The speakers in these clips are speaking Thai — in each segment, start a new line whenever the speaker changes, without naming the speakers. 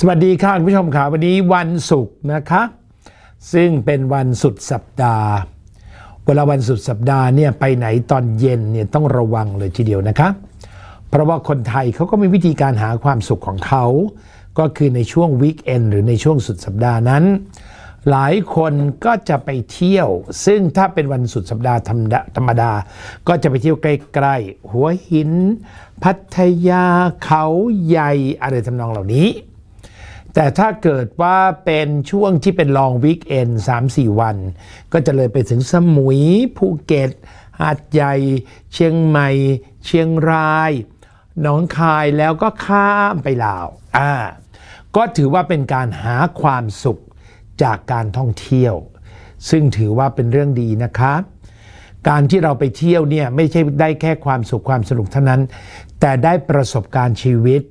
สวัสดีค่ะคุณผู้ชมค่ะวันนี้วันศุกร์นะคะ ซึ่งเป็นวันสุดสัปดาห์ เวลาวันสุดสัปดาห์เนี่ยไปไหนตอนเย็นเนี่ยต้องระวังเลยทีเดียวนะคะ เพราะว่าคนไทยเขาก็มีวิธีการหาความสุขของเขา ก็คือในช่วงวีคเอนหรือในช่วงสุดสัปดาห์นั้น หลายคนก็จะไปเที่ยว ซึ่งถ้าเป็นวันสุดสัปดาห์ธรรมดา ก็จะไปเที่ยวใกล้ๆหัวหิน พัทยาเขาใหญ่อะไรทำนองเหล่านี้แต่ถ้าเกิดว่าเป็นช่วงที่เป็นลองวิกเอนสามสี่วัน ก็จะเลยไปถึงสมุยภูเก็ตหาดใหญ่ เชียงใหม่ เชียงรายหนองคายแล้วก็ข้ามไปลาวอ่า ก็ถือว่าเป็นการหาความสุขจากการท่องเที่ยว ซึ่งถือว่าเป็นเรื่องดีนะคะ การที่เราไปเที่ยวเนี่ยไม่ใช่ได้แค่ความสุขความสนุกเท่านั้น แต่ได้ประสบการณ์ชีวิต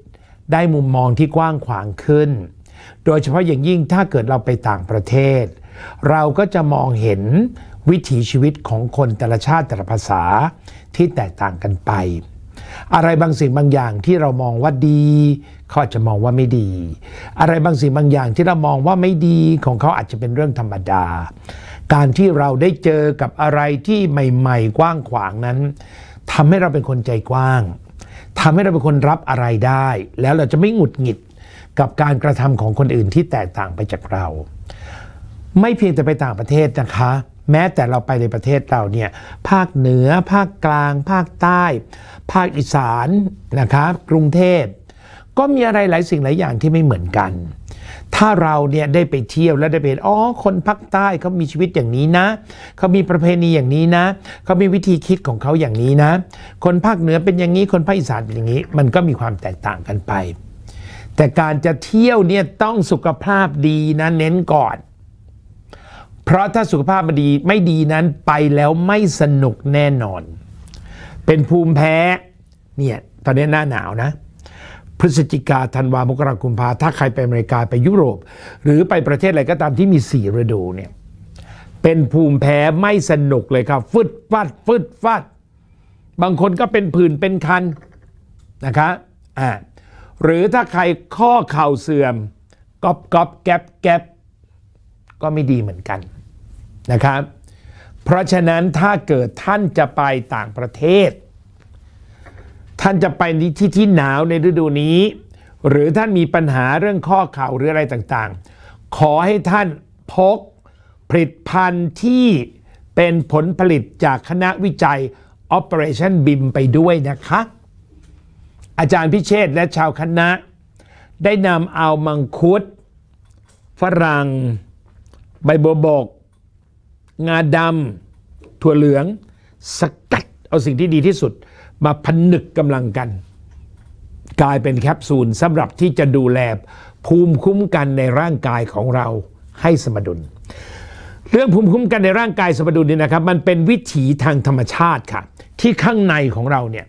ได้มุมมองที่กว้างขวางขึ้นโดยเฉพาะอย่างยิ่งถ้าเกิดเราไปต่างประเทศ เราก็จะมองเห็นวิถีชีวิตของคนแต่ละชาติแต่ละภาษาที่แตกต่างกันไป อะไรบางสิ่งบางอย่างที่เรามองว่าดีเขาอาจจะมองว่าไม่ดี อะไรบางสิ่งบางอย่างที่เรามองว่าไม่ดีของเขาอาจจะเป็นเรื่องธรรมดา การที่เราได้เจอกับอะไรที่ใหม่ ๆ กว้างขวางนั้นทำให้เราเป็นคนใจกว้างทำให้เราเป็นคนรับอะไรได้ แล้วเราจะไม่หงุดหงิดกับการกระทำของคนอื่นที่แตกต่างไปจากเรา ไม่เพียงแต่ไปต่างประเทศนะคะ แม้แต่เราไปในประเทศเราเนี่ยภาคเหนือ ภาคกลาง ภาคใต้ ภาคอีสานนะคะ กรุงเทพก็มีอะไรหลายสิ่งหลายอย่างที่ไม่เหมือนกัน ถ้าเราเนี่ยได้ไปเที่ยวและได้ไปเห็นอ๋อคนภาคใต้เขามีชีวิตอย่างนี้นะเขามีประเพณีอย่างนี้นะเขามีวิธีคิดของเขาอย่างนี้นะ คนภาคเหนือเป็นอย่างนี้ คนภาคอีสานเป็นอย่างนี้มันก็มีความแตกต่างกันไปแต่การจะเที่ยวเนี่ยต้องสุขภาพดีนะเน้นก่อน เพราะถ้าสุขภาพดีไม่ดีนั้นไปแล้วไม่สนุกแน่นอน เป็นภูมิแพ้เนี่ยตอนนี้หน้าหนาวนะ พฤศจิกาธันวา มกราคุมพาถ้าใครไปอเมริกาไปยุโรป หรือไปประเทศอะไรก็ตามที่มีสี่ฤดูเนี่ยเป็นภูมิแพ้ไม่สนุกเลยครับฟึดฟัดฟึดฟัดบางคนก็เป็นผื่นเป็นคันนะคะอ่าหรือถ้าใครข้อเข่าเสื่อมก๊อบก๊อบแก๊บแก๊บก็ไม่ดีเหมือนกันนะครับ เพราะฉะนั้นถ้าเกิดท่านจะไปต่างประเทศ ท่านจะไปที่ที่หนาวในฤดูนี้ หรือท่านมีปัญหาเรื่องข้อเข่าหรืออะไรต่างๆ ขอให้ท่านพกผลิตภัณฑ์ที่เป็นผลผลิตจากคณะวิจัย Operation BIM ไปด้วยนะคะอาจารย์พิเชษและชาวคณะได้นำเอามังคุด ฝรั่งใบบัวบก งาดำถั่วเหลืองสกัดเอาสิ่งที่ดีที่สุด มาผนึกกำลังกัน กลายเป็นแคปซูลสำหรับที่จะดูแลภูมิคุ้มกันในร่างกายของเราให้สมดุล เรื่องภูมิคุ้มกันในร่างกายสมดุลนี่นะครับ มันเป็นวิถีทางธรรมชาติค่ะ ที่ข้างในของเราเนี่ย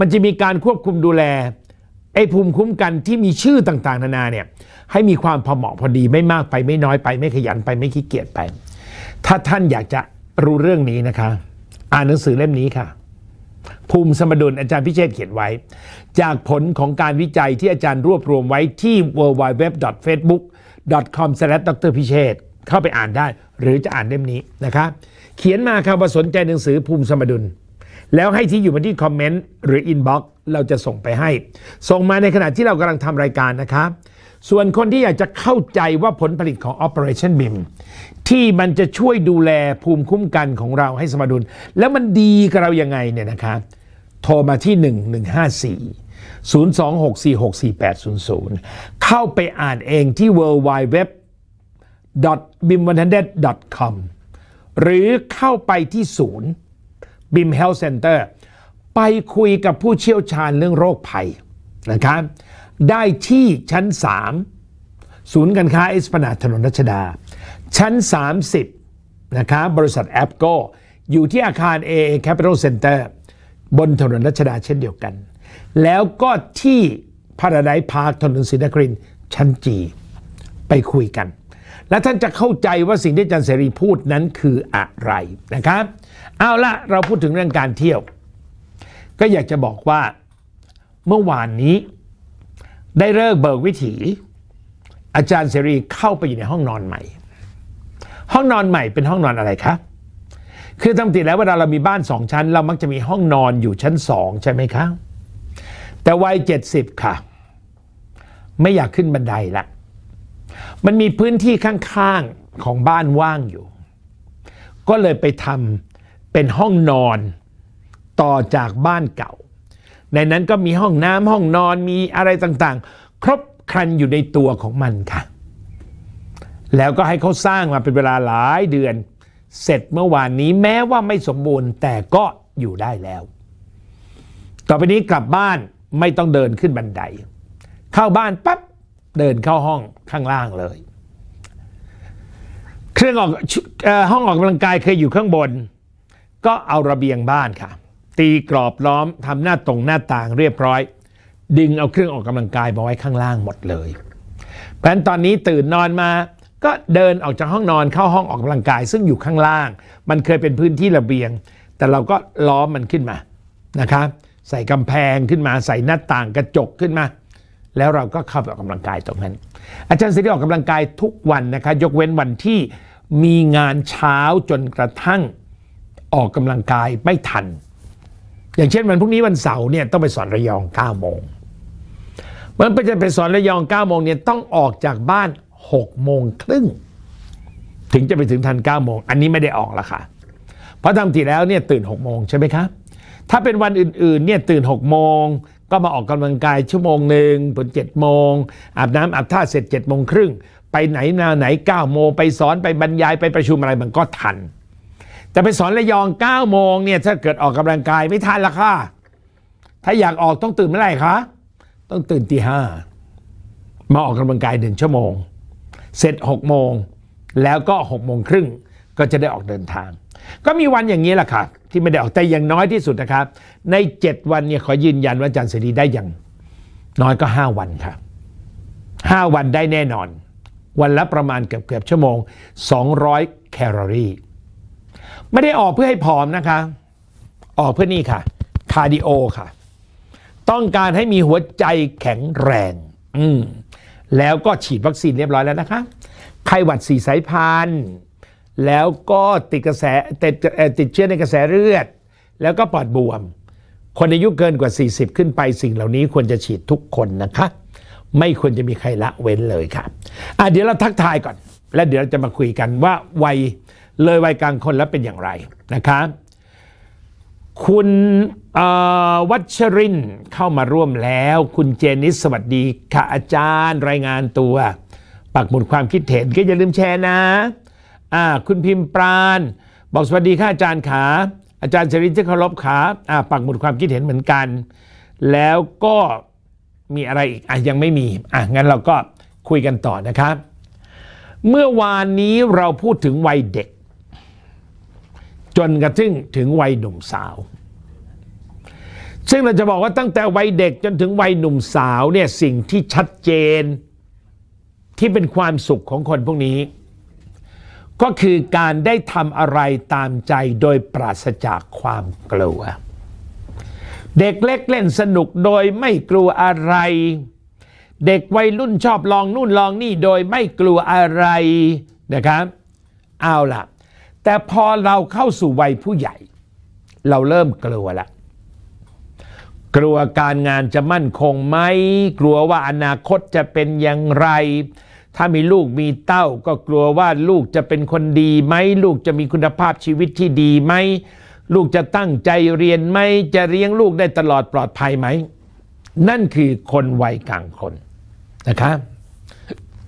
มันจะมีการควบคุมดูแลไอ้ภูมิคุ้มกันที่มีชื่อต่างๆนานาเนี่ยให้มีความพอเหมาะพอดีไม่มากไปไม่น้อยไปไม่ขยันไปไม่ขี้เกียจไป ถ้าท่านอยากจะรู้เรื่องนี้นะคะ อ่านหนังสือเล่มนี้ค่ะ ภูมิสมดุล อาจารย์พิเชษเขียนไว้ จากผลของการวิจัยที่อาจารย์รวบรวมไว้ที่ w w w f a c e b o o k c o m d r p i c h e t เข้าไปอ่านได้หรือจะอ่านเล่มนี้นะคะเขียนมาค่ะว่าสนใจหนังสือภูมิสมดุลแล้วให้ที่อยู่มาที่คอมเมนต์หรืออินบ็อกซ์เราจะส่งไปให้ ส่งมาในขณะที่เรากำลังทำรายการนะคะส่วนคนที่อยากจะเข้าใจว่าผลผลิตของ Operation BIM ที่มันจะช่วยดูแลภูมิคุ้มกันของเราให้สมดุล แล้วมันดีกับเรายังไงเนี่ยนะคะโทรมาที่ 1154 026464800 เข้าไปอ่านเองที่ www b i m w a n d e d com หรือเข้าไปที่ศูนย์บิมเฮลท์เซ็นเตอร์ไปคุยกับผู้เชี่ยวชาญเรื่องโรคภัยนะครับได้ที่ชั้น 3 ศูนย์การค้าเอสพนาถนนรัชดา ชั้น 30นะครับบริษัทแอปโกอยู่ที่อาคาร AA Capital Center บนถนนรัชดาเช่นเดียวกัน แล้วก็ที่พาราไดพาร์คถนนศรีนครินชั้นจีไปคุยกันและท่านจะเข้าใจว่าสิ่งที่อาจารย์เสรีพูดนั้นคืออะไรนะครับ เอาละเราพูดถึงเรื่องการเที่ยว ก็อยากจะบอกว่าเมื่อวานนี้ได้เลิกเบิกวิถี อาจารย์เสรีเข้าไปอยู่ในห้องนอนใหม่ ห้องนอนใหม่เป็นห้องนอนอะไรครับคือตามติแล้วเวลาเรามีบ้านสองชั้นเรามักจะมีห้องนอนอยู่ชั้นสองใช่ไหมครับแต่วัยเจ็ดสิบค่ะ ไม่อยากขึ้นบันไดละมันมีพื้นที่ข้างๆของบ้านว่างอยู่ ก็เลยไปทำเป็นห้องนอนต่อจากบ้านเก่า ในนั้นก็มีห้องน้ำห้องนอนมีอะไรต่างๆ ครบครันอยู่ในตัวของมันค่ะ แล้วก็ให้เขาสร้างมาเป็นเวลาหลายเดือน เสร็จเมื่อวานนี้แม้ว่าไม่สมบูรณ์แต่ก็อยู่ได้แล้ว ต่อไปนี้กลับบ้านไม่ต้องเดินขึ้นบันได เข้าบ้านปั๊บเดินเข้าห้องข้างล่างเลย เครื่องออกห้องออกกำลังกายเคยอยู่ข้างบน ก็เอาระเบียงบ้านค่ะ ตีกรอบล้อมทำหน้าตรงหน้าต่างเรียบร้อย ดึงเอาเครื่องออกกำลังกายมาไว้ข้างล่างหมดเลย แผนตอนนี้ตื่นนอนมา ก็เดินออกจากห้องนอนเข้าห้องออกกำลังกายซึ่งอยู่ข้างล่าง มันเคยเป็นพื้นที่ระเบียง แต่เราก็ล้อมมันขึ้นมา นะคะ ใส่กำแพงขึ้นมา ใส่หน้าต่างกระจกขึ้นมาแล้วเราก็เข้าไปออกกำลังกายตรงนั้น อาจารย์สิริออกกำลังกายทุกวันนะคะยกเว้นวันที่มีงานเช้าจนกระทั่งออกกำลังกายไม่ทัน อย่างเช่นวันพรุ่งนี้วันเสาร์เนี่ยต้องไปสอนระยอง9 โมงมันไปจะไปสอนระยอง9โมงเนี่ยต้องออกจากบ้าน 6 โมงครึ่ง ถึงจะไปถึงทัน9 โมงอันนี้ไม่ได้ออกละค่ะเพราะทำทีแล้วเนี่ยตื่น 6 โมงใช่ไหมครับถ้าเป็นวันอื่นๆเนี่ยตื่น6โมงก็มาออกกำลังกายชั่วโมงหนึ่งถึงเจ็ดโมงอาบน้ำอาบท่าเสร็จเจ็ดโมงครึ่งไปไหนนาไหนเก้าโมงไปสอนไปบรรยายไปประชุมอะไรมันก็ทัน แต่ไปสอนระยองเก้าโมงเนี่ยถ้าเกิดออกกำลังกายไม่ทันละค่ะถ้าอยากออกต้องตื่นเมื่อไหร่คะ ต้องตื่นตีห้ามาออกกำลังกายหนึ่งชั่วโมง เสร็จหกโมงแล้วก็หกโมงครึ่งก็จะได้ออกเดินทางก็มีวันอย่างนี้แหละค่ะที่ไม่ได้ออกแต่อย่างน้อยที่สุดนะครับใน 7 วันเนี่ยขอยืนยันว่าอาจารย์เสรีได้อย่าง น้อยก็ 5 วันค่ะ 5 วันได้แน่นอน วันละประมาณเกือบเกือบชั่วโมง200แคลอรี่ไม่ได้ออกเพื่อให้ผอมนะคะ ออกเพื่อนี่ค่ะคาร์ดิโอค่ะ ต้องการให้มีหัวใจแข็งแรงอืมแล้วก็ฉีดวัคซีนเรียบร้อยแล้วนะคะไข้หวัดสีสายพันธุ์แล้วก็ติดกระแสติดติดเชื้อในกระแสเลือด แล้วก็ปอดบวม คนอายุเกินกว่า 40 ขึ้นไปสิ่งเหล่านี้ควรจะฉีดทุกคนนะคะ ไม่ควรจะมีใครละเว้นเลยค่ะอ่ะเดี๋ยวเราทักทายก่อน และเดี๋ยวเราจะมาคุยกันว่าวัยเลยวัยกลางคนแล้วเป็นอย่างไรนะคะ คุณวัชรินเข้ามาร่วมแล้ว คุณเจนิสสวัสดีค่ะอาจารย์รายงานตัวปักหมุดความคิดเห็นก็อย่าลืมแชร์นะอ่าคุณพิมพ์ปราณบอกสวัสดีค่ะอาจารย์ขา อาจารย์เสริตที่เคารพขาอ่าปักหมุดความคิดเห็นเหมือนกัน แล้วก็มีอะไรอีกอ่ะยังไม่มีอ่ะงั้นเราก็คุยกันต่อนะครับ เมื่อวานนี้เราพูดถึงวัยเด็กจนกระทั่งถึงวัยหนุ่มสาว ซึ่งเราจะบอกว่าตั้งแต่วัยเด็กจนถึงวัยหนุ่มสาวเนี่ยสิ่งที่ชัดเจน ที่เป็นความสุขของคนพวกนี้ก็คือการได้ทำอะไรตามใจโดยปราศจากความกลัว เด็กเล็กเล่นสนุกโดยไม่กลัวอะไร เด็กวัยรุ่นชอบลองนู่นลองนี่โดย ไม่กลัวอะไรนะครับเอาล่ะ แต่พอเราเข้าสู่วัยผู้ใหญ่ เราเริ่มกลัวละกลัวการงานจะมั่นคงไหมกลัวว่าอนาคตจะเป็นอย่างไรถ้ามีลูกมีเต้าก็กลัวว่าลูกจะเป็นคนดีไหมลูกจะมีคุณภาพชีวิตที่ดีไหมลูกจะตั้งใจเรียนไหมจะเลี้ยงลูกได้ตลอดปลอดภัยไหม นั่นคือคนวัยกลางคนนะคะ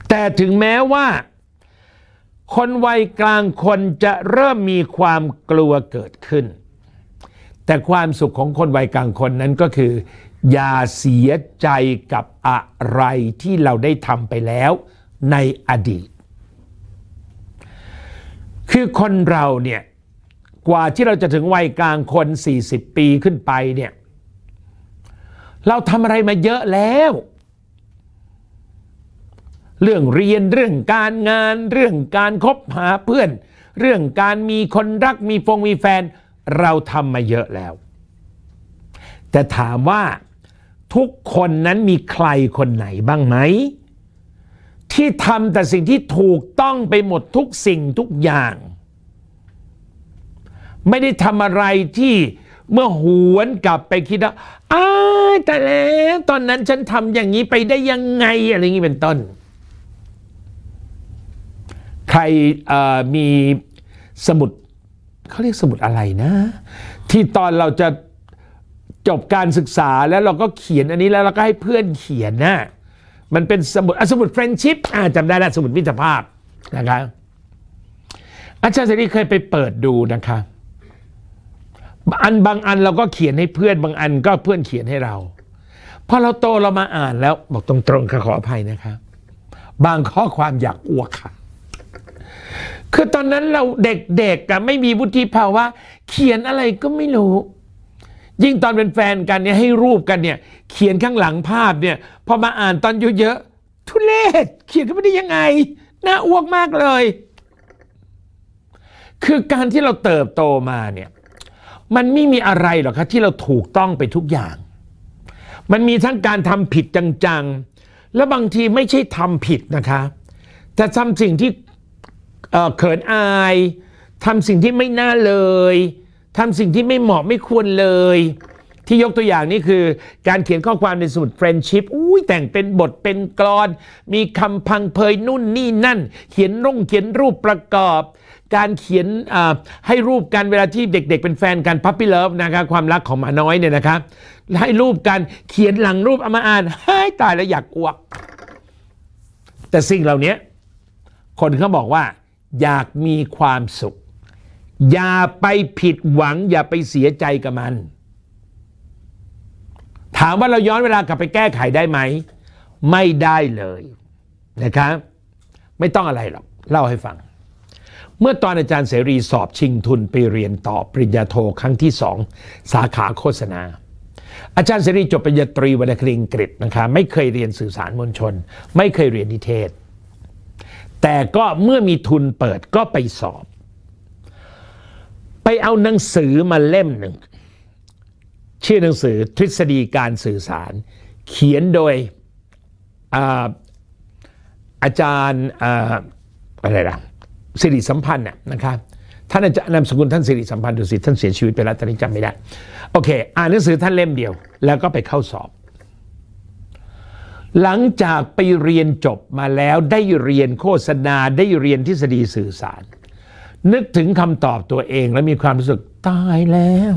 แต่ถึงแม้ว่า คนวัยกลางคนจะเริ่มมีความกลัวเกิดขึ้น แต่ความสุขของคนวัยกลางคนนั้นก็คือ อย่าเสียใจกับอะไรที่เราได้ทำไปแล้วในอดีต คือคนเราเนี่ยกว่าที่เราจะถึงวัยกลางคน 40 ปีขึ้นไปเนี่ยเราทำอะไรมาเยอะแล้ว เรื่องเรียนเรื่องการงานเรื่องการคบหาเพื่อน เรื่องการมีคนรักมีฟงมีแฟน เราทำมาเยอะแล้ว แต่ถามว่าทุกคนนั้นมีใครคนไหนบ้างไหมที่ทำแต่สิ่งที่ถูกต้องไปหมดทุกสิ่งทุกอย่าง ไม่ได้ทำอะไรที่เมื่อหวนกลับไปคิดว่าอ้าแต่แล้วตอนนั้นฉันทำอย่างนี้ไปได้ยังไงอะไรอย่างนี้เป็นต้น ใครมีสมุดเขาเรียกสมุดอะไรนะ ที่ตอนเราจะจบการศึกษาแล้วเราก็เขียนอันนี้แล้วเราก็ให้เพื่อนเขียนนะ่ะมันเป็นสมุด สมุดเฟรนชิพจำได้แล้วสมุดมิตรภาพนะคะอาจารย์เสรีเคยไปเปิดดูนะคะอันบางอันเราก็เขียนให้เพื่อน บางอันก็เพื่อนเขียนให้เรา พอเราโตเรามาอ่านแล้ว บอกตรงๆขออภัยนะคะ บางข้อความอยากอ้วกค่ะ คือตอนนั้นเราเด็กๆกับไม่มีวุฒิภาวะ เขียนอะไรก็ไม่รู้ ยิ่งตอนเป็นแฟนกันเนี่ยให้รูปกันเนี่ยเขียนข้างหลังภาพเนี่ยพอมาอ่านตอนเยอะๆทุเลศเขียนขึ้นมาได้ยังไง น่าอ้วกมากเลย คือการที่เราเติบโตมาเนี่ยมันไม่มีอะไรหรอกครับที่เราถูกต้องไปทุกอย่าง มันมีทั้งการทำผิดจังๆ และบางทีไม่ใช่ทำผิดนะคะแต่ทำสิ่งที่เขินอายทำสิ่งที่ไม่น่าเลยทำสิ่งที่ไม่เหมาะไม่ควรเลยที่ยกตัวอย่างนี้คือการเขียนข้อความในสมุดเฟรนชิพอุ้ยแต่งเป็นบทเป็นกรอน มีคำพังเพยนู่นนี่นั่น เขียนร่งเขียนรูปประกอบ การเขียนให้รูปกันเวลาที่เด็กๆ เป็นแฟนกันพับปี้เลิฟนะคะความรักของหมาน้อยเนี่ยนะคะให้รูปกันเขียนหลังรูปเอามาอ่านให้ตายแล้วอยากอ้วกแต่สิ่งเหล่านี้คนเขาบอกว่า อยากมีความสุข อย่าไปผิดหวังอย่าไปเสียใจกับมันถามว่าเราย้อนเวลากลับไปแก้ไขได้ไหม ไม่ได้เลยนะครับไม่ต้องอะไรหรอก เล่าให้ฟัง เมื่อตอนอาจารย์เสรีสอบชิงทุนไปเรียนต่อปริญญาโทครั้งที่สองสาขาโฆษณา อาจารย์เสรีจบปริญญาตรีวรรณคดีอังกฤษนะคะไม่เคยเรียนสื่อสารมวลชน ไม่เคยเรียนนิเทศ แต่ก็เมื่อมีทุนเปิดก็ไปสอบ ไปเอาหนังสือมาเล่มหนึ่งชื่อหนังสือทฤษฎีการสื่อสารเขียนโดยอาอาจารย์อะไรนะสิริสัมพันธ์น่ยนะครับท่านอาจารย์นำมสกุลท่านสิริสัมพันธ์ดุสิตท่านเสียชีวิตไปแล้วตอนนี้จำไม่ได้โอเคอ่านหนังสือท่านเล่มเดียว แล้วก็ไปเข้าสอบ หลังจากไปเรียนจบมาแล้วได้เรียนโฆษณาได้เรียนทฤษฎีสื่อสาร นึกถึงคำตอบตัวเองแล้วมีความรู้สึกตายแล้ว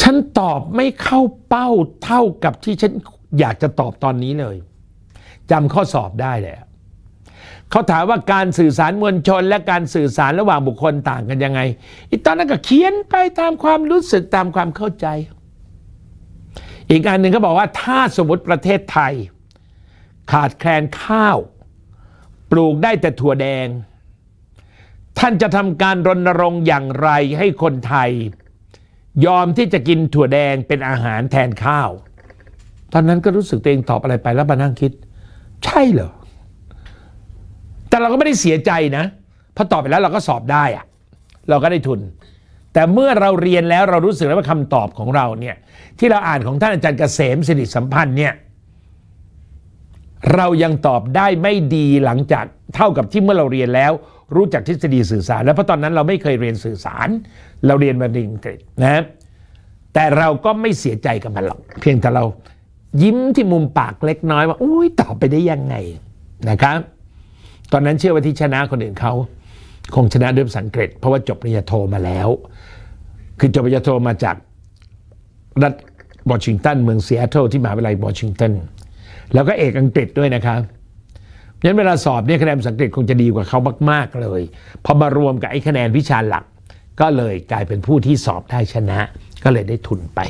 ฉันตอบไม่เข้าเป้าเท่ากับที่ฉันอยากจะตอบตอนนี้เลยจำข้อสอบได้เลยเขาถามว่าการสื่อสารมวลชนและการสื่อสารระหว่างบุคคลต่างกันยังไงอีตอนนั้นก็เขียนไปตามความรู้สึกตามความเข้าใจ อีกอันหนึ่งเขาบอกว่าถ้าสมมติประเทศไทย ขาดแคลนข้าว ปลูกได้แต่ถั่วแดง ท่านจะทำการรณรงค์อย่างไรให้คนไทยยอมที่จะกินถั่วแดงเป็นอาหารแทนข้าว ตอนนั้นก็รู้สึกตัวเองตอบอะไรไปแล้วมานั่งคิด ใช่เหรอ แต่เราก็ไม่ได้เสียใจนะพอตอบไปแล้วเราก็สอบได้อะเราก็ได้ทุน แต่เมื่อเราเรียนแล้วเรารู้สึกแล้วว่าคำตอบของเราเนี่ยที่เราอ่านของท่านอาจารย์เกษมสิริสัมพันธ์เนี่ยเรายังตอบได้ไม่ดีหลังจาก เท่ากับที่เมื่อเราเรียนแล้วรู้จักทฤษฎีสื่อสารแล้วเพราะตอนนั้นเราไม่เคยเรียนสื่อสาร เราเรียนมาในอังกฤษนะแต่เราก็ไม่เสียใจกับมันหรอก เพียงแต่เรายิ้มที่มุมปากเล็กน้อยว่าอุ้ยตอบไปได้ยังไงนะครับ ตอนนั้นเชื่อว่าที่ชนะคนอื่นเขา คงชนะด้วยภาษาอังกฤษเพราะว่าจบปริญญาโทมาแล้ว คือจบปริญญาโทมาจากรัฐบอชิงตันเมืองเซีท์ตเทิลที่มหาวิทยาลัยบอชิงตันแล้วก็เอกอังกฤษด้วยนะครับงั้นเวลาสอบเนี่ยคะแนนสังเกตคงจะดีกว่าเขามาก ๆเลยพอมารวมกับไอ้คะแนนวิชาหลัก ก็เลยกลายเป็นผู้ที่สอบได้ชนะ ก็เลยได้ทุนไป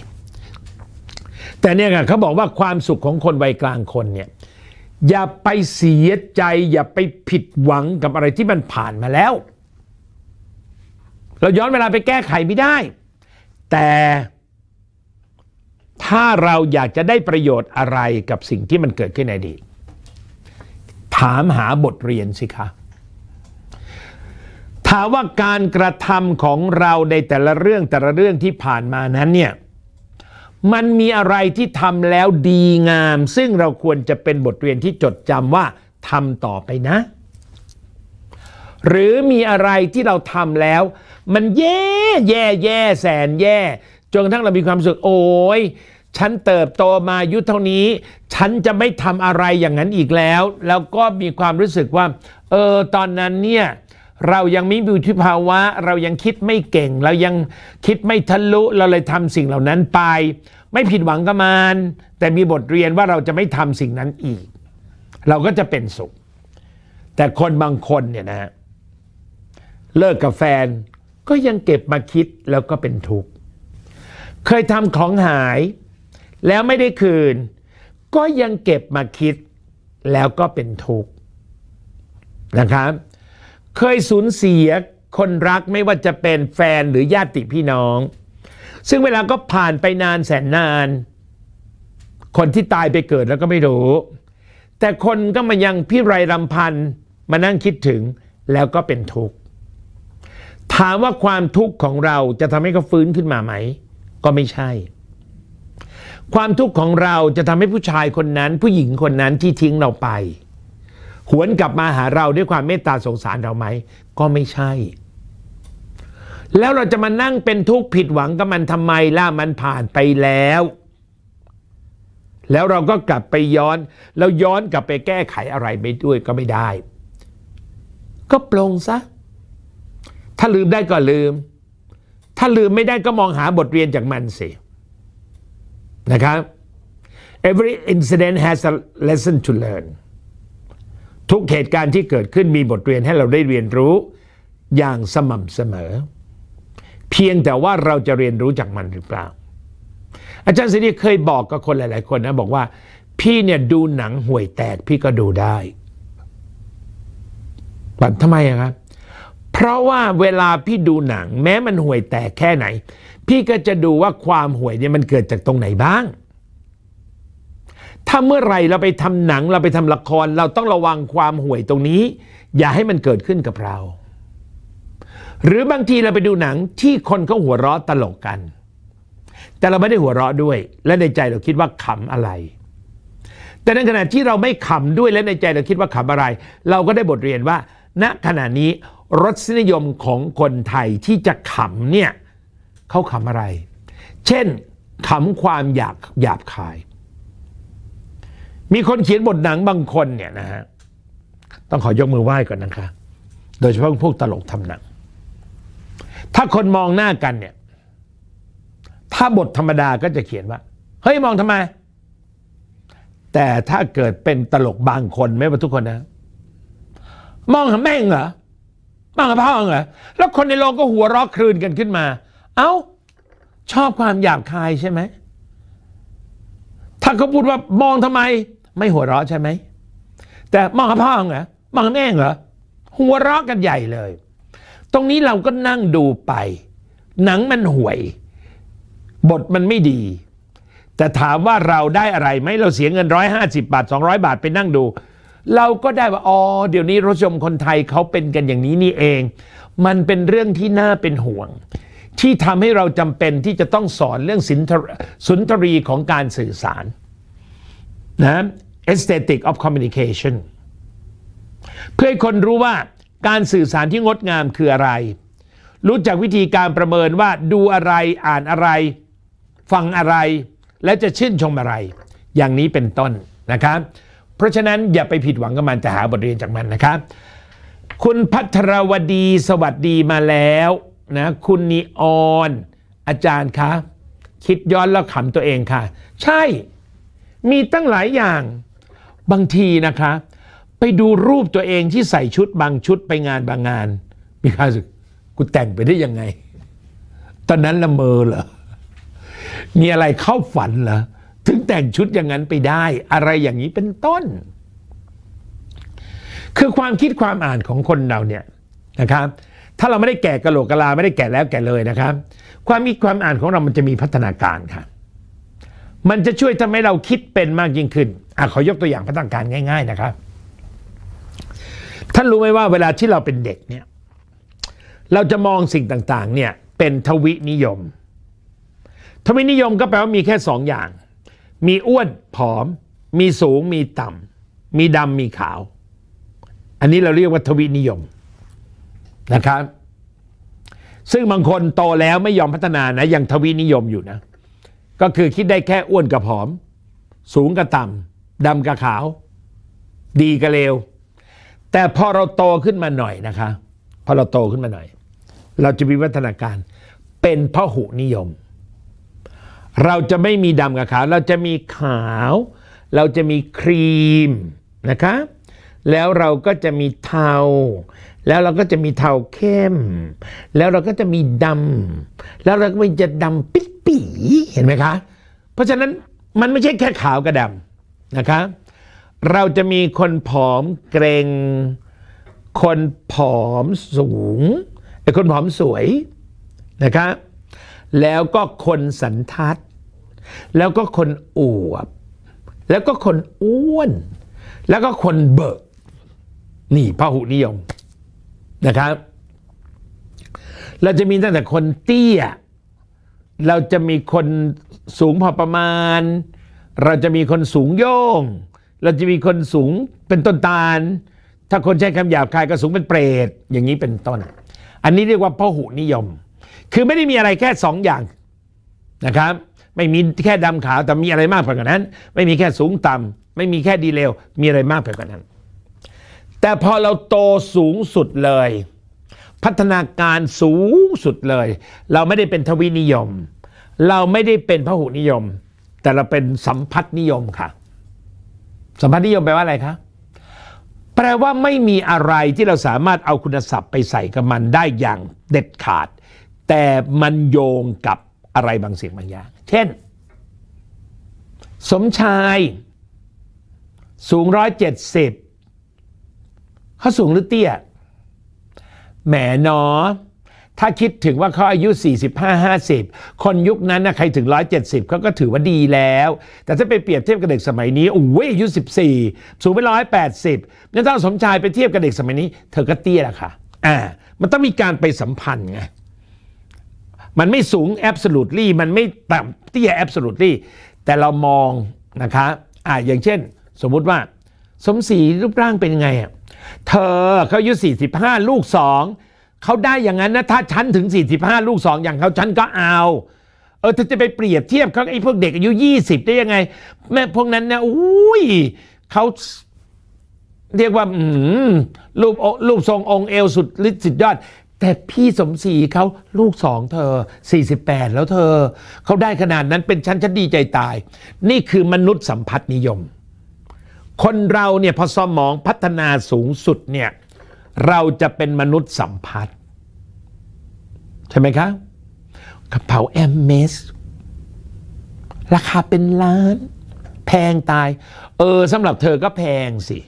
แต่เนี่ยเขาบอกว่าความสุขของคนวัยกลางคนเนี่ยอย่าไปเสียใจอย่าไปผิดหวังกับอะไรที่มันผ่านมาแล้ว เราย้อนเวลาไปแก้ไขไม่ได้ แต่ถ้าเราอยากจะได้ประโยชน์อะไรกับสิ่งที่มันเกิดขึ้นในอดีตถามหาบทเรียนสิคะถามว่าการกระทำของเราในแต่ละเรื่องแต่ละเรื่องที่ผ่านมานั้นเนี่ยมันมีอะไรที่ทำแล้วดีงาม ซึ่งเราควรจะเป็นบทเรียนที่จดจำว่าทำต่อไปนะ หรือมีอะไรที่เราทำแล้ว มันแย่แย่แย่แสนแย่จนกระทั่งเรามีความสึกโอ้ยฉันเติบโตมาอายุเท่านี้ ฉันจะไม่ทำอะไรอย่างนั้นอีกแล้ว แล้วก็มีความรู้สึกว่า เออ ตอนนั้นเนี่ยเรายังไม่มีวิถีภาวะเรายังคิดไม่เก่ง เรายังคิดไม่ทะลุ เราเลยทำสิ่งเหล่านั้นไป ไม่ผิดหวังก็มาน แต่มีบทเรียนว่าเราจะไม่ทำสิ่งนั้นอีก เราก็จะเป็นสุข แต่คนบางคนเนี่ยนะฮะเลิกกับแฟนก็ยังเก็บมาคิดแล้วก็เป็นทุกข์เคยทำของหายแล้วไม่ได้คืน ก็ยังเก็บมาคิดแล้วก็เป็นทุกข์นะครับ เคยสูญเสีย คนรักไม่ว่าจะเป็นแฟนหรือญาติพี่น้อง ซึ่งเวลาก็ผ่านไปนานแสนนาน คนที่ตายไปเกิดแล้วก็ไม่รู้ แต่คนก็มายังพี่ไรรำพันมานั่งคิดถึงแล้วก็เป็นทุกข์ถามว่าความทุกข์ของเราจะทำให้เขาฟื้นขึ้นมาไหม ก็ไม่ใช่ความทุกข์ของเราจะทำให้ผู้ชายคนนั้น ผู้หญิงคนนั้นที่ทิ้งเราไป หวนกลับมาหาเราด้วยความเมตตาสงสารเราไหม ก็ไม่ใช่ แล้วเราจะมานั่งเป็นทุกข์ผิดหวังกับมันทำไมล่ะมันผ่านไปแล้ว แล้วเราก็กลับไปย้อน แล้วย้อนกลับไปแก้ไขอะไรไปด้วยก็ไม่ได้ ก็ปลงซะถ้าลืมได้ก็ลืม ถ้าลืมไม่ได้ก็มองหาบทเรียนจากมันสินะครับ every incident has a lesson to learn ทุกเหตุการณ์ที่เกิดขึ้นมีบทเรียนให้เราได้เรียนรู้อย่างสม่ำเสมอ เพียงแต่ว่าเราจะเรียนรู้จากมันหรือเปล่า อาจารย์สิริเคยบอกกับคนหลาย ๆ คนนะบอกว่า พี่เนี่ยดูหนังห่วยแตกพี่ก็ดูได้ ทำไมอะครับ เพราะว่าเวลาพี่ดูหนัง แม้มันห่วยแตกแค่ไหนพี่ก็จะดูว่าความห่วยเนี่ยมันเกิดจากตรงไหนบ้าง ถ้าเมื่อไรเราไปทำหนังเราไปทำละครเราต้องระวังความห่วยตรงนี้ อย่าให้มันเกิดขึ้นกับเรา หรือบางทีเราไปดูหนังที่คนเขาหัวเราะตลกกัน แต่เราไม่ได้หัวเราะด้วย และในใจเราคิดว่าขำอะไร แต่ในขณะที่เราไม่ขำด้วยและในใจเราคิดว่าขำอะไร เราก็ได้บทเรียนว่า ณขณะนี้รสนิยมของคนไทยที่จะขำเนี่ยเขาขำอะไร เช่นขำความอยากหยาบคาย มีคนเขียนบทหนังบางคนเนี่ยนะฮะ ต้องขอยกมือไหว้ก่อนนะคะโดยเฉพาะพวกตลกทำหนัง ถ้าคนมองหน้ากันเนี่ย ถ้าบทธรรมดาก็จะเขียนว่า เฮ้ยมองทำไม แต่ถ้าเกิดเป็นตลกบางคนไม่ว่าทุกคนนะ มองหาแม่งเหรอมองหาพ่อเหรอแล้วคนในโรงก็หัวเราะคลื่นกันขึ้นมาเอา้าชอบความหยาบคายใช่ไหมถ้าเขาพูดว่ามองทำไม ไม่หัวเราะใช่ไหมแต่มองพ่อเหรอมองแม่เหรอหัวเราะกันใหญ่เลย ตรงนี้เราก็นั่งดูไป หนังมันห่วย บทมันไม่ดีแต่ถามว่าเราได้อะไรไหมเราเสียเงินร้อยหาสิบาทสองร้อยบาทไปนั่งดู เราก็ได้ว่าอ๋อเดี๋ยวนี้รถชมคนไทยเขาเป็นกันอย่างนี้นี่เอง มันเป็นเรื่องที่น่าเป็นห่วงที่ทำให้เราจำเป็นที่จะต้องสอนเรื่องสุนทรีของการสื่อสารนะ aesthetic of communication เพื่อให้คนรู้ว่าการสื่อสารที่งดงามคืออะไร รู้จักวิธีการประเมินว่าดูอะไรอ่านอะไรฟังอะไร และจะชื่นชมอะไร อย่างนี้เป็นต้นนะครับ เพราะฉะนั้นอย่าไปผิดหวังกับมันแต่หาบทเรียนจากมันนะครับ คุณพัทรวดีสวัสดีมาแล้วนะคุณนีออน อาจารย์คะคิดย้อนแล้วขำตัวเองค่ะ ใช่มีตั้งหลายอย่างบางทีนะคะ ไปดูรูปตัวเองที่ใส่ชุด บางชุดไปงานบางงานมีความรู้สึกกูแต่งไปได้ยังไง ตอนนั้นละเมอเหรอมีอะไรเข้าฝันเหรอถึงแต่งชุดอย่างนั้นไปได้ อะไรอย่างนี้เป็นต้น คือความคิดความอ่านของคนเราเนี่ยนะครับถ้าเราไม่ได้แก่กระโหลกกะลาไม่ได้แก่แล้วแก่เลยนะครับ ความคิดความอ่านของเรา มันจะมีพัฒนาการค่ะ มันจะช่วยทำให้เราคิดเป็นมากยิ่งขึ้นอ่ะขอยกตัวอย่าง พัฒนาการง่าย ๆนะครับ ท่านรู้ไหมว่าเวลาที่เราเป็นเด็กเนี่ยเราจะมองสิ่งต่างๆเนี่ยเป็นทวินิยม ทวินิยมก็แปลว่ามีแค่สองอย่าง มีอ้วนผอม มีสูงมีต่ำมีดำมีขาว อันนี้เราเรียกว่าทวินิยมนะครับซึ่งบางคนโตแล้วไม่ยอมพัฒนานะยังทวีนิยมอยู่นะก็คือคิดได้แค่อ้วนกับผอม สูงกับต่ำดำกับขาว ดีกับเลว แต่พอเราโตขึ้นมาหน่อยนะคะพอเราโตขึ้นมาหน่อย เราจะมีวัฒนาการเป็นพหุนิยม เราจะไม่มีดำกับขาว เราจะมีขาว เราจะมีครีมนะคะแล้วเราก็จะมีเทาแล้วเราก็จะมีเทาเข้ม แล้วเราก็จะมีดำแล้วเราก็จะดำปิดปีเห็นไหมคะ เพราะฉะนั้นมันไม่ใช่แค่ขาวกับดำนะคะ เราจะมีคนผอมเกรง คนผอมสูงคนผอมสวยนะคะ แล้วก็คนสันทัด แล้วก็คนอวบ แล้วก็คนอ้วน แล้วก็คนเบิกนี่พหุนิยมนะครับเราจะมีตั้งแต่คนเตี้ย เราจะมีคนสูงพอประมาณ เราจะมีคนสูงโย่งเราจะมีคนสูงเป็นต้นตาล ถ้าคนใช้คำหยาบคายก็สูงเป็นเปรต อย่างนี้เป็นต้น อันนี้เรียกว่าพหุนิยม คือไม่ได้มีอะไรแค่สองอย่างนะครับไม่มีแค่ดำขาวแต่มีอะไรมากไปกว่านั้น ไม่มีแค่สูงต่ำ ไม่มีแค่ดีเลวมีอะไรมากไปกว่านั้นแต่ พอเราโตสูงสุดเลย พัฒนาการสูงสุดเลย เราไม่ได้เป็นทวินิยม เราไม่ได้เป็นพระหุนิยม แต่เราเป็นสัมพัทนิยมค่ะสัมพัทนิยมแปลว่าอะไรคะแปลว่าไม่มีอะไรที่เราสามารถเอาคุณศัพท์ไปใส่กับมันได้อย่างเด็ดขาด แต่มันโยงกับอะไรบางสิ่งบางอย่างเช่น สมชาย สูงร้อยเจ็ดสิบเขาสูงหรือเตี้ย แหมนอ ถ้าคิดถึงว่าเขาอายุ 45 50 คนยุคนั้นนะใครถึง 170เขาก็ถือว่าดีแล้ว แต่ถ้าไปเปรียบเทียบกับเด็กสมัยนี้โอ้ยอายุ 14 สูงไป180นั่นถ้าสมชายไปเทียบกับเด็กสมัยนี้ เธอก็เตี้ยละค่ะ อ่า มันต้องมีการไปสัมพันธ์ไง มันไม่สูงแอบสูตรี่ มันไม่ต่ำเตี้ยแอบสูตรี่ แต่เรามองนะคะอ่าอย่างเช่นสมมุติว่า สมศรีรูปร่างเป็นยังไงอ่ะเธอเขาอายุ 45 ลูกสอง เขาได้อย่างนั้นนะถ้าฉันถึง 45 ลูกสองอย่างเขาฉันก็เอา เออเธอจะไปเปรียบเทียบเขาไอ้พวกเด็กอายุ20 ได้ยังไง แม่พวกนั้นนะอุ้ยเขาเรียกว่ารูปรูปทรงองค์ เอวสุดฤทธิ์สุดยอด แต่พี่สมศรีเขาลูกสองเธอ 48 แล้วเธอ เขาได้ขนาดนั้นเป็นชั้นชั้นดีใจตาย นี่คือมนุษย์สัมพัทธนิยมคนเราเนี่ยพอสมองพัฒนาสูงสุดเนี่ยเราจะเป็นมนุษย์สัมผัส ใช่ไหมครับกระเป๋าแอมเมส ราคาเป็นล้าน แพงตาย เออสำหรับเธอก็แพงสิ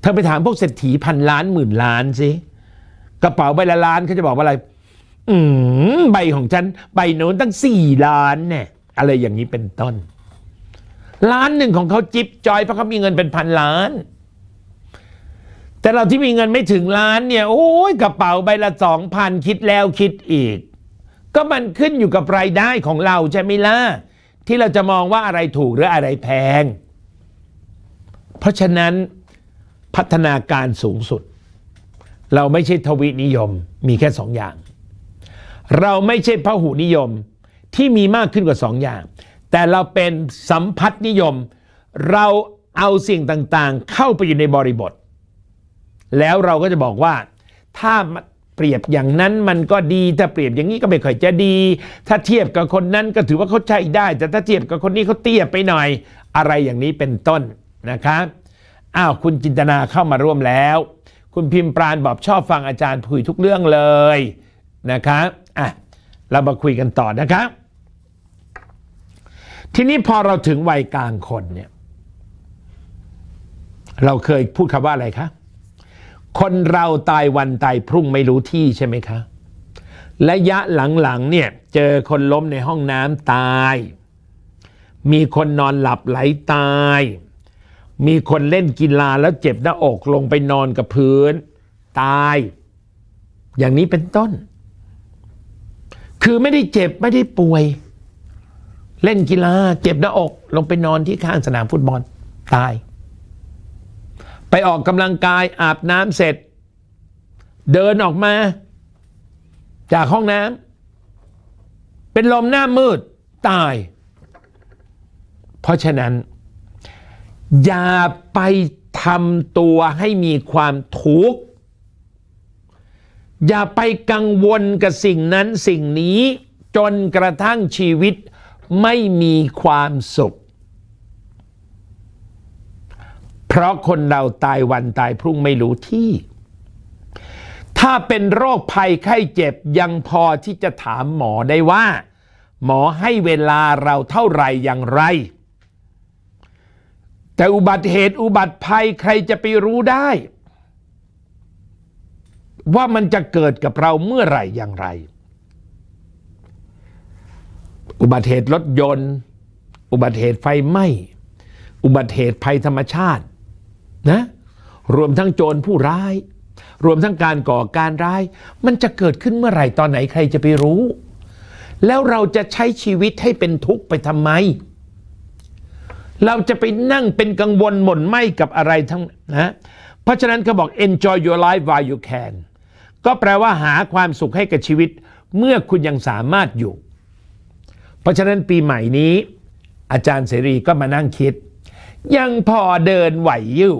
เธอไปถามพวกเศรษฐีพันล้าน หมื่นล้านสิ กระเป๋าใบละล้าน เขาจะบอกว่าอะไร อืมใบของฉัน ใบโน้นตั้งสี่ล้านเนี่ยอะไรอย่างนี้เป็นต้นล้านหนึ่งของเขาจิบจอยเพราะเขามีเงินเป็นพันล้าน แต่เราที่มีเงินไม่ถึงล้านเนี่ยโอ้ยกระเป๋าใบละสองพันคิดแล้วคิดอีก ก็มันขึ้นอยู่กับรายได้ของเราใช่ไหมล่ะ ที่เราจะมองว่าอะไรถูกหรืออะไรแพง เพราะฉะนั้นพัฒนาการสูงสุด เราไม่ใช่ทวินิยมมีแค่สองอย่าง เราไม่ใช่พหูนิยมที่มีมากขึ้นกว่าสองอย่างแต่เราเป็นสัมพัทนิยม เราเอาสิ่งต่างๆ เข้าไปอยู่ในบริบท แล้วเราก็จะบอกว่า ถ้าเปรียบอย่างนั้นมันก็ดีถ้าเปรียบอย่างนี้ก็ไม่ค่อยจะดี ถ้าเทียบกับคนนั้นก็ถือว่าเขาใช้ได้ แต่ถ้าเทียบกับคนนี้เขาเตี้ยไปหน่อยอะไรอย่างนี้เป็นต้นนะคะอ้าวคุณจินตนาเข้ามาร่วมแล้ว คุณพิมพ์ปราณบอกชอบฟังอาจารย์พูดทุกเรื่องเลยนะคะอ่ะเรามาคุยกันต่อนะครับทีนี้พอเราถึงวัยกลางคนเนี่ยเราเคยพูดคำว่าอะไรคะ คนเราตายวันตายพรุ่งไม่รู้ที่ใช่ไหมคะระยะหลังๆเนี่ยเจอคนล้มในห้องน้ำตาย มีคนนอนหลับไหลตาย มีคนเล่นกีฬาแล้วเจ็บหน้าอกลงไปนอนกับพื้นตาย อย่างนี้เป็นต้น คือไม่ได้เจ็บไม่ได้ป่วยเล่นกีฬา เจ็บหน้าอก ลงไปนอนที่ข้างสนามฟุตบอล ตาย ไปออกกำลังกาย อาบน้ำเสร็จ เดินออกมา จากห้องน้ำ เป็นลมหน้ามืด ตาย เพราะฉะนั้น อย่าไปทำตัวให้มีความทุกข์อย่าไปกังวลกับสิ่งนั้นสิ่งนี้จนกระทั่งชีวิตไม่มีความสุข เพราะคนเราตายวันตายพรุ่งไม่รู้ที่ ถ้าเป็นโรคภัยไข้เจ็บยังพอที่จะถามหมอได้ว่า หมอให้เวลาเราเท่าไหร่อย่างไร แต่อุบัติเหตุอุบัติภัยใครจะไปรู้ได้ ว่ามันจะเกิดกับเราเมื่อไหร่อย่างไรอุบัติเหตุรถยนต์ อุบัติเหตุไฟไหม้อุบัติเหตุภัยธรรมชาตินะรวมทั้งโจรผู้ร้าย รวมทั้งการก่อการร้าย มันจะเกิดขึ้นเมื่อไหร่ตอนไหนใครจะไปรู้ แล้วเราจะใช้ชีวิตให้เป็นทุกข์ไปทำไม เราจะไปนั่งเป็นกังวลหม่นไหมกับอะไรทั้งนะเพราะฉะนั้นเขาบอก enjoy your life while you can ก็แปลว่าหาความสุขให้กับชีวิต เมื่อคุณยังสามารถอยู่เพราะฉะนั้นปีใหม่นี้ อาจารย์เสรีก็มานั่งคิด ยังพอเดินไหวอยู่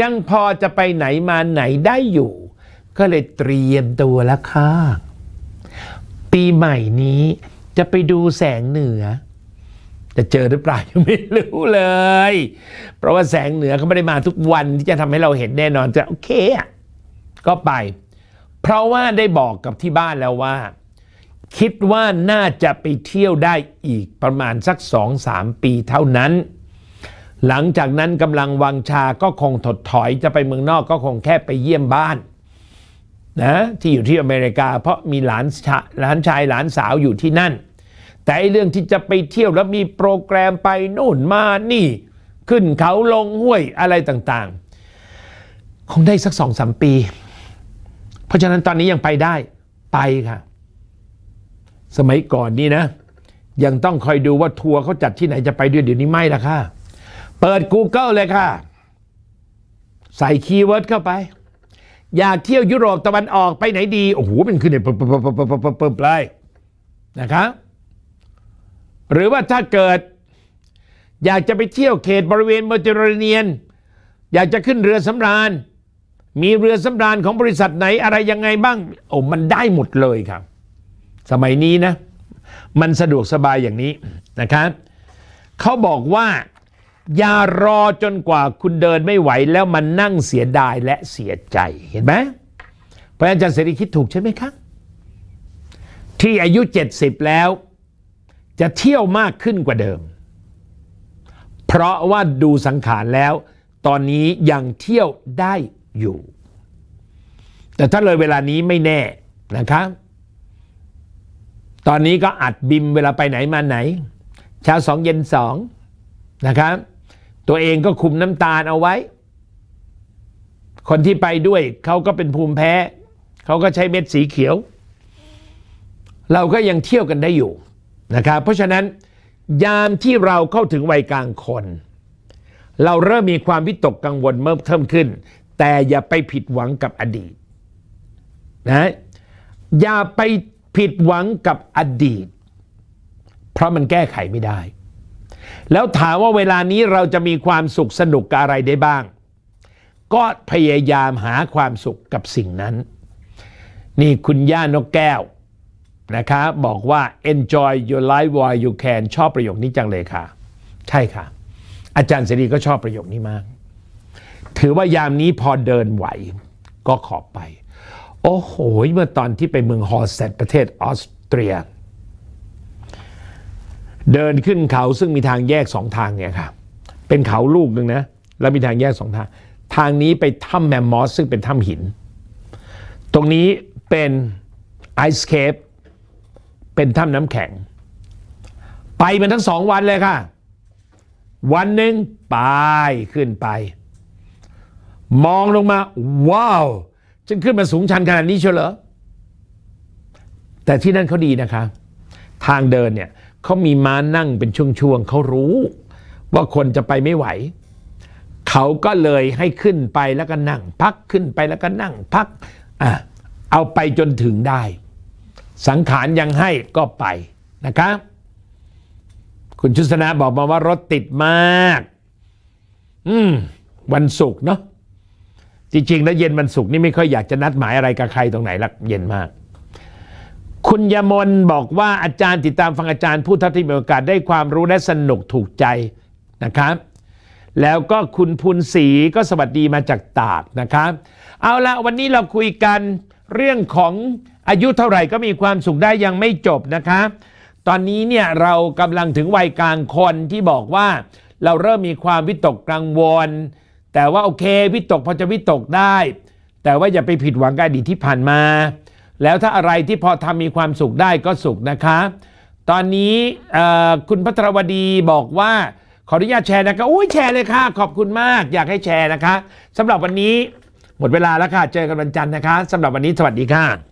ยังพอจะไปไหนมาไหนได้อยู่ ก็เลยเตรียมตัวละค่ะ ปีใหม่นี้จะไปดูแสงเหนือ จะเจอหรือเปล่ายังไม่รู้เลย เพราะว่าแสงเหนือเขาไม่ได้มาทุกวันที่จะทำให้เราเห็นแน่นอนจะโอเคก็ไป เพราะว่าได้บอกกับที่บ้านแล้วว่าคิดว่าน่าจะไปเที่ยวได้อีกประมาณสักสองสามปีเท่านั้น หลังจากนั้นกำลังวังชาก็คงถดถอยจะไปเมืองนอกก็คงแค่ไปเยี่ยมบ้านนะที่อยู่ที่อเมริกาเพราะมีหลานชาหลานชายหลานสาวอยู่ที่นั่น แต่เรื่องที่จะไปเที่ยวแล้วมีโปรแกรมไป โน่นมานี่ ขึ้นเขาลงห้วยอะไรต่างๆ คงได้สักสองสามปี เพราะฉะนั้นตอนนี้ยังไปได้ไปค่ะสมัยก่อนนี่นะยังต้องคอยดูว่าทัวร์เขาจัดที่ไหนจะไปด้วยเดี๋ยวนี้ไม่ละค่ะเปิด Google เลยค่ะใส่คีย์เวิร์ดเข้าไป อยากเที่ยวยุโรปตะวันออกไปไหนดี โอ้โหมันขึ้นเนี่ยเปิมเลยนะครับหรือว่าถ้าเกิด อยากจะไปเที่ยวเขตบริเวณเมดิเตอร์เรเนียน อยากจะขึ้นเรือสำราญ มีเรือสำราญของบริษัทไหนอะไรยังไงบ้างโอ้ มันได้หมดเลยครับสมัยนี้นะ มันสะดวกสบายอย่างนี้นะครับเขาบอกว่าอย่ารอจนกว่าคุณเดินไม่ไหวแล้วมันนั่งเสียดายและเสียใจเห็นไหมพระอาจารย์เสรีคิดถูกใช่ไหมครับที่อายุ 70 แล้ว จะเที่ยวมากขึ้นกว่าเดิม เพราะว่าดูสังขารแล้ว ตอนนี้ยังเที่ยวได้อยู่ แต่ถ้าเลยเวลานี้ไม่แน่นะครับตอนนี้ก็อัดบิมเวลาไปไหนมาไหนเช้าสองเย็นสองนะครับตัวเองก็คุมน้ำตาลเอาไว้ คนที่ไปด้วยเขาก็เป็นภูมิแพ้เขาก็ใช้เม็ดสีเขียว เราก็ยังเที่ยวกันได้อยู่นะครับเพราะฉะนั้นยามที่เราเข้าถึงวัยกลางคน เราเริ่มมีความวิตกกังวลเพิ่มเพิ่มขึ้น แต่อย่าไปผิดหวังกับอดีตนะอย่าไปผิดหวังกับอดีต เพราะมันแก้ไขไม่ได้ แล้วถามว่าเวลานี้เราจะมีความสุขสนุกกับอะไรได้บ้าง ก็พยายามหาความสุขกับสิ่งนั้น นี่คุณย่านกแก้วนะคะบอกว่า enjoy your life while you can ชอบประโยคนี้จังเลยค่ะ ใช่ค่ะ อาจารย์เสรีก็ชอบประโยคนี้มาก ถือว่ายามนี้พอเดินไหวก็ขอบไปโอ้โห เมื่อตอนที่ไปเมืองฮอสเซตประเทศออสเตรีย เดินขึ้นเขาซึ่งมีทางแยกสองทางเนี่ยค่ะเป็นเขาลูกหนึ่งนะ แล้วมีทางแยกสองทาง ทางนี้ไปถ้ำแมมมอสซึ่งเป็นถ้ำหิน ตรงนี้เป็นไอซ์เคปเป็นถ้ำน้ำแข็ง ไปมันทั้งสองวันเลยค่ะ วันหนึ่งไปขึ้นไป มองลงมา ว้าวึงขึ้นมาสูงชันขนาดนี้เชียวเหรอแต่ที่นั่นเขาดีนะคะทางเดินเนี่ยเขามีม้านั่งเป็นช่วงๆเขารู้ ว่าคนจะไปไม่ไหว เขาก็เลยให้ขึ้นไปแล้วก็นั่ง พักขึ้นไปแล้วก็นั่ง พักอ่ะเอาไปจนถึงได้ สังขารยังให้ก็ไปนะคะคุณชุสนาบอกมาว่า รถติดมาก อืม วันศุกร์เนาะจริงๆแล้วเย็นมันสุกนี่ไม่ค่อยอยากจะนัดหมายอะไรกับใครตรงไหนละเย็นมาก คุณยมนบอกว่าอาจารย์ติดตามฟังอาจารย์พูดทัศที่มีโอกาสได้ความรู้ และสนุกถูกใจนะครับแล้วก็คุณพูนศรีก็สวัสดีมาจากตากนะครับเอาละวันนี้เราคุยกันเรื่องของอายุเท่าไหร่ก็มีความสุขได้ยังไม่จบนะคะตอนนี้เนี่ยเรากำลังถึงวัยกลางคนที่บอกว่าเราเริ่มมีความวิตกกังวลแต่ว่าโอเควิตกพอจะวิตกได้ แต่ว่าอย่าไปผิดหวังกับอดีตที่ผ่านมา แล้วถ้าอะไรที่พอทำมีความสุขได้ก็สุขนะคะ ตอนนี้คุณพัทรวดีบอกว่าขออนุญาตแชร์นะคะอุ้ยแชร์เลยค่ะขอบคุณมากอยากให้แชร์นะคะ สำหรับวันนี้หมดเวลาแล้วค่ะเจอกันวันจันทร์นะคะสำหรับวันนี้สวัสดีค่ะ